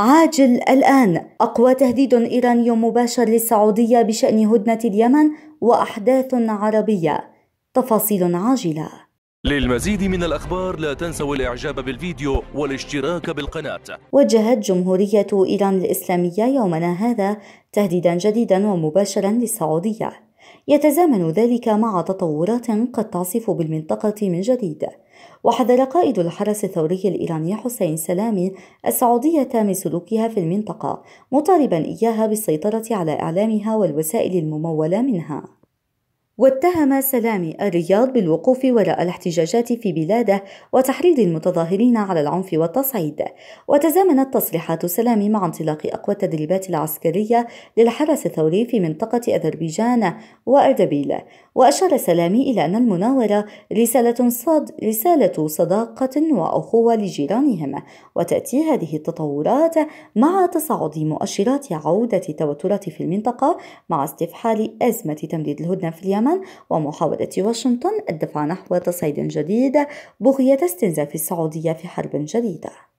عاجل الآن أقوى تهديد إيراني مباشر للسعودية بشأن هدنة اليمن وأحداث عربية تفاصيل عاجلة للمزيد من الأخبار لا تنسوا الإعجاب بالفيديو والاشتراك بالقناة وجهت جمهورية إيران الإسلامية يومنا هذا تهديدا جديدا ومباشرا للسعودية يتزامن ذلك مع تطورات قد تعصف بالمنطقة من جديد وحذر قائد الحرس الثوري الإيراني حسين سلامي السعودية من سلوكها في المنطقة مطالبا إياها بالسيطرة على إعلامها والوسائل الممولة منها واتهم سلامي الرياض بالوقوف وراء الاحتجاجات في بلاده وتحريض المتظاهرين على العنف والتصعيد وتزامنت تصريحات سلامي مع انطلاق أقوى التدريبات العسكرية للحرس الثوري في منطقة أذربيجان وأردبيل وأشار سلامي إلى أن المناورة رسالة, صد... رسالة صداقة وأخوة لجيرانهم وتأتي هذه التطورات مع تصاعد مؤشرات عودة التوترات في المنطقة مع استفحال أزمة تمديد الهدنة في اليمن اليمن ومحاولة واشنطن الدفع نحو تصعيد جديد بغية استنزاف السعودية في حرب جديدة